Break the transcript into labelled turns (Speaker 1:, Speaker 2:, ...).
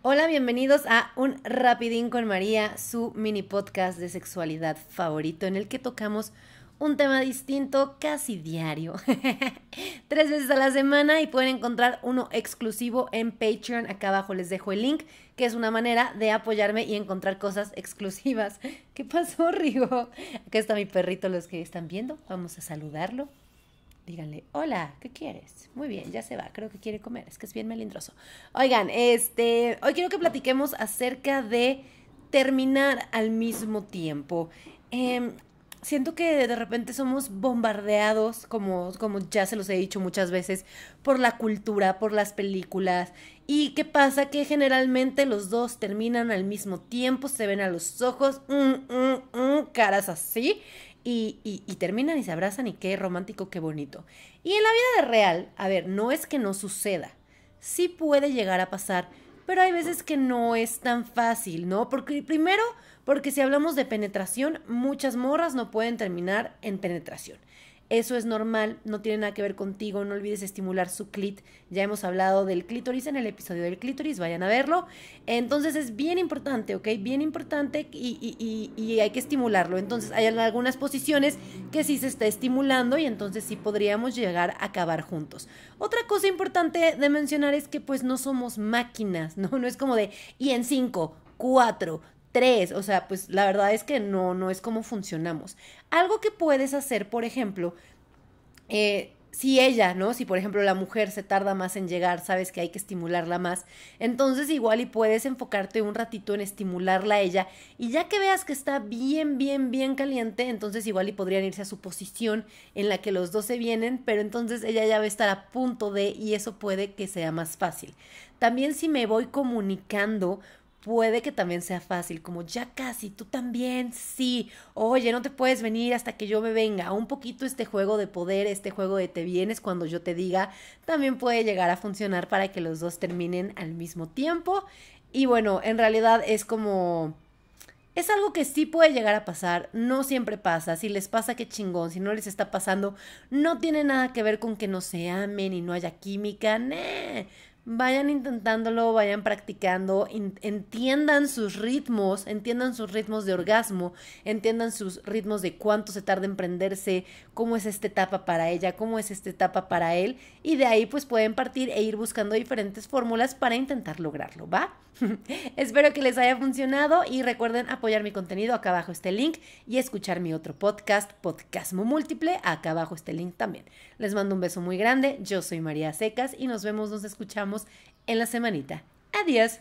Speaker 1: Hola, bienvenidos a Un Rapidín con María, su mini podcast de sexualidad favorito en el que tocamos un tema distinto casi diario. Tres veces a la semana y pueden encontrar uno exclusivo en Patreon. Acá abajo les dejo el link, que es una manera de apoyarme y encontrar cosas exclusivas. ¿Qué pasó, Rigo? Acá está mi perrito, los que están viendo. Vamos a saludarlo díganle, hola, ¿qué quieres? Muy bien, ya se va, creo que quiere comer, es que es bien melindroso. Oigan, este, hoy quiero que platiquemos acerca de terminar al mismo tiempo. Em, siento que de repente somos bombardeados, como, como ya se los he dicho muchas veces, por la cultura, por las películas. ¿Y qué pasa? Que generalmente los dos terminan al mismo tiempo, se ven a los ojos, mm, mm, mm, caras así y, terminan y se abrazan y qué romántico, qué bonito. Y en la vida de real, a ver, no es que no suceda, sí puede llegar a pasar, pero hay veces que no es tan fácil, ¿no? Porque primero, porque si hablamos de penetración, muchas morras no pueden terminar en penetración. Eso es normal, no tiene nada que ver contigo, no olvides estimular su clit. Ya hemos hablado del clítoris en el episodio del clítoris, vayan a verlo. Entonces es bien importante, ¿ok? Bien importante y, hay que estimularlo. Entonces hay algunas posiciones que sí se está estimulando y entonces sí podríamos llegar a acabar juntos. Otra cosa importante de mencionar es que pues no somos máquinas, ¿no? No es como de, y en cinco, cuatro, o sea, pues la verdad es que no, no es como funcionamos. Algo que puedes hacer, por ejemplo, eh, si ella, ¿no? Si por ejemplo la mujer se tarda más en llegar, sabes que hay que estimularla más, entonces igual y puedes enfocarte un ratito en estimularla a ella y ya que veas que está bien, bien, bien caliente, entonces igual y podrían irse a su posición en la que los dos se vienen, pero entonces ella ya va a estar a punto de y eso puede que sea más fácil. También si me voy comunicando, puede que también sea fácil, como ya casi, tú también, sí, oye, no te puedes venir hasta que yo me venga, un poquito este juego de poder, este juego de te vienes cuando yo te diga, también puede llegar a funcionar para que los dos terminen al mismo tiempo. Y bueno, en realidad es como... Es algo que sí puede llegar a pasar, no siempre pasa, si les pasa qué chingón, si no les está pasando, no tiene nada que ver con que no se amen y no haya química, vayan intentándolo, vayan practicando, entiendan sus ritmos, entiendan sus ritmos de orgasmo, entiendan sus ritmos de cuánto se tarda en prenderse, cómo es esta etapa para ella, cómo es esta etapa para él, y de ahí pues pueden partir e ir buscando diferentes fórmulas para intentar lograrlo, ¿va? Espero que les haya funcionado y recuerden apoyar mi contenido acá abajo este link y escuchar mi otro podcast, Podcast Múltiple, acá abajo este link también. Les mando un beso muy grande, yo soy María Secas y nos vemos, nos escuchamos en la semanita. Adiós.